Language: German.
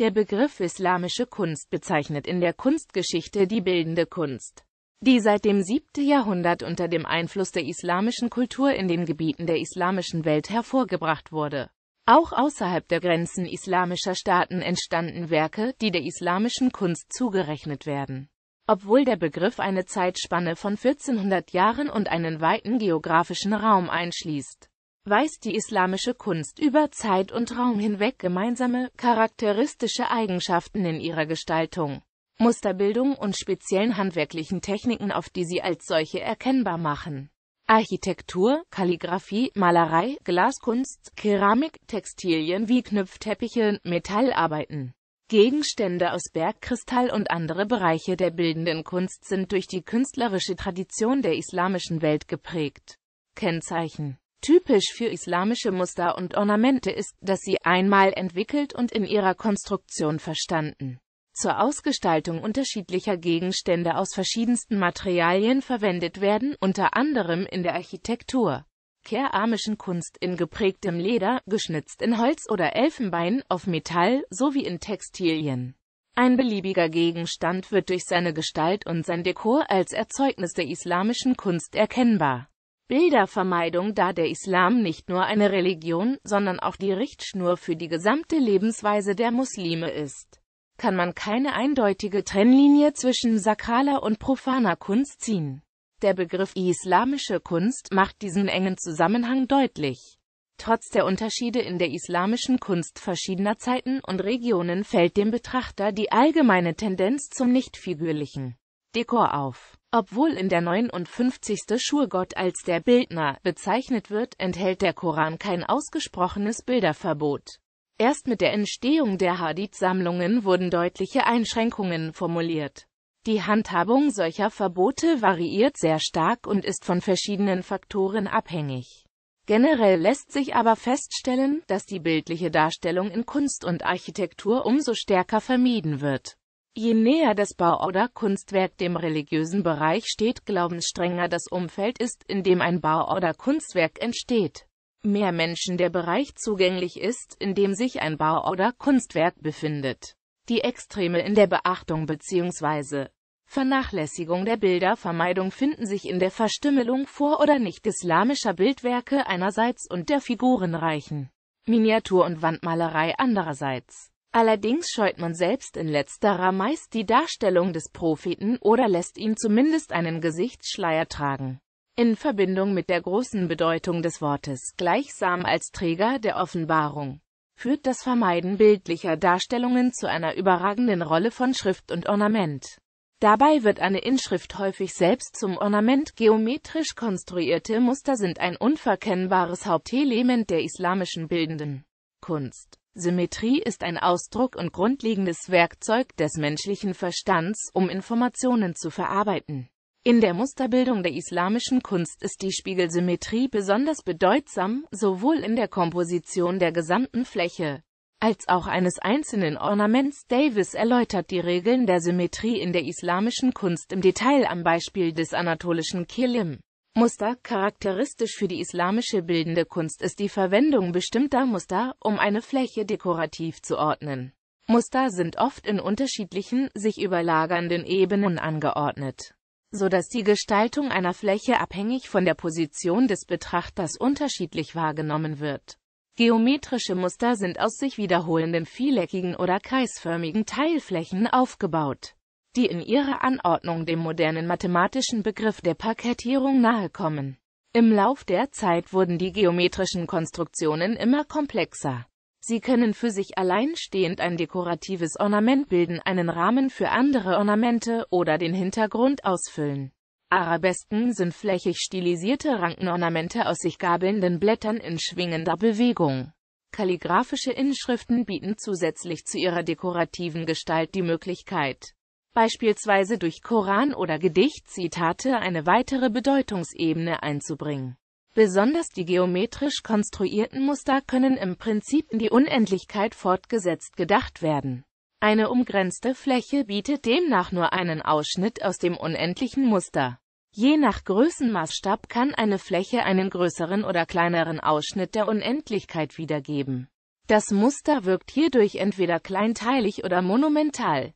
Der Begriff islamische Kunst bezeichnet in der Kunstgeschichte die bildende Kunst, die seit dem 7. Jahrhundert unter dem Einfluss der islamischen Kultur in den Gebieten der islamischen Welt hervorgebracht wurde. Auch außerhalb der Grenzen islamischer Staaten entstanden Werke, die der islamischen Kunst zugerechnet werden. Obwohl der Begriff eine Zeitspanne von 1400 Jahren und einen weiten geografischen Raum einschließt, weist die islamische Kunst über Zeit und Raum hinweg gemeinsame, charakteristische Eigenschaften in ihrer Gestaltung, Musterbildung und speziellen handwerklichen Techniken auf, die sie als solche erkennbar machen. Architektur, Kalligraphie, Malerei, Glaskunst, Keramik, Textilien wie Knüpfteppiche, Metallarbeiten. Gegenstände aus Bergkristall und andere Bereiche der bildenden Kunst sind durch die künstlerische Tradition der islamischen Welt geprägt. Kennzeichen Typisch für islamische Muster und Ornamente ist, dass sie einmal entwickelt und in ihrer Konstruktion verstanden zur Ausgestaltung unterschiedlicher Gegenstände aus verschiedensten Materialien verwendet werden, unter anderem in der Architektur, keramischen Kunst in geprägtem Leder, geschnitzt in Holz oder Elfenbein, auf Metall sowie in Textilien. Ein beliebiger Gegenstand wird durch seine Gestalt und sein Dekor als Erzeugnis der islamischen Kunst erkennbar. Bildervermeidung, da der Islam nicht nur eine Religion, sondern auch die Richtschnur für die gesamte Lebensweise der Muslime ist, kann man keine eindeutige Trennlinie zwischen sakraler und profaner Kunst ziehen. Der Begriff islamische Kunst macht diesen engen Zusammenhang deutlich. Trotz der Unterschiede in der islamischen Kunst verschiedener Zeiten und Regionen fällt dem Betrachter die allgemeine Tendenz zum nicht figürlichen Dekor auf. Obwohl in der 59. Schurgott als der Bildner bezeichnet wird, enthält der Koran kein ausgesprochenes Bilderverbot. Erst mit der Entstehung der Hadith-Sammlungen wurden deutliche Einschränkungen formuliert. Die Handhabung solcher Verbote variiert sehr stark und ist von verschiedenen Faktoren abhängig. Generell lässt sich aber feststellen, dass die bildliche Darstellung in Kunst und Architektur umso stärker vermieden wird. Je näher das Bau oder Kunstwerk dem religiösen Bereich steht, glaubensstrenger das Umfeld ist, in dem ein Bau oder Kunstwerk entsteht. Mehr Menschen der Bereich zugänglich ist, in dem sich ein Bau oder Kunstwerk befindet. Die Extreme in der Beachtung bzw. Vernachlässigung der Bildervermeidung finden sich in der Verstümmelung vor- oder nicht-islamischer Bildwerke einerseits und der figurenreichen Miniatur- und Wandmalerei andererseits. Allerdings scheut man selbst in letzterer meist die Darstellung des Propheten oder lässt ihn zumindest einen Gesichtsschleier tragen. In Verbindung mit der großen Bedeutung des Wortes gleichsam als Träger der Offenbarung führt das Vermeiden bildlicher Darstellungen zu einer überragenden Rolle von Schrift und Ornament. Dabei wird eine Inschrift häufig selbst zum Ornament. Geometrisch konstruierte Muster sind ein unverkennbares Hauptelement der islamischen bildenden Kunst. Symmetrie ist ein Ausdruck und grundlegendes Werkzeug des menschlichen Verstands, um Informationen zu verarbeiten. In der Musterbildung der islamischen Kunst ist die Spiegelsymmetrie besonders bedeutsam, sowohl in der Komposition der gesamten Fläche als auch eines einzelnen Ornaments. Davis erläutert die Regeln der Symmetrie in der islamischen Kunst im Detail am Beispiel des anatolischen Kilim. Muster Charakteristisch für die islamische bildende Kunst ist die Verwendung bestimmter Muster, um eine Fläche dekorativ zu ordnen. Muster sind oft in unterschiedlichen, sich überlagernden Ebenen angeordnet, so dass die Gestaltung einer Fläche abhängig von der Position des Betrachters unterschiedlich wahrgenommen wird. Geometrische Muster sind aus sich wiederholenden viereckigen oder kreisförmigen Teilflächen aufgebaut die in ihrer Anordnung dem modernen mathematischen Begriff der Parkettierung nahekommen. Im Lauf der Zeit wurden die geometrischen Konstruktionen immer komplexer. Sie können für sich alleinstehend ein dekoratives Ornament bilden, einen Rahmen für andere Ornamente oder den Hintergrund ausfüllen. Arabesken sind flächig stilisierte Rankenornamente aus sich gabelnden Blättern in schwingender Bewegung. Kalligraphische Inschriften bieten zusätzlich zu ihrer dekorativen Gestalt die Möglichkeit, beispielsweise durch Koran- oder Gedichtzitate eine weitere Bedeutungsebene einzubringen. Besonders die geometrisch konstruierten Muster können im Prinzip in die Unendlichkeit fortgesetzt gedacht werden. Eine umgrenzte Fläche bietet demnach nur einen Ausschnitt aus dem unendlichen Muster. Je nach Größenmaßstab kann eine Fläche einen größeren oder kleineren Ausschnitt der Unendlichkeit wiedergeben. Das Muster wirkt hierdurch entweder kleinteilig oder monumental.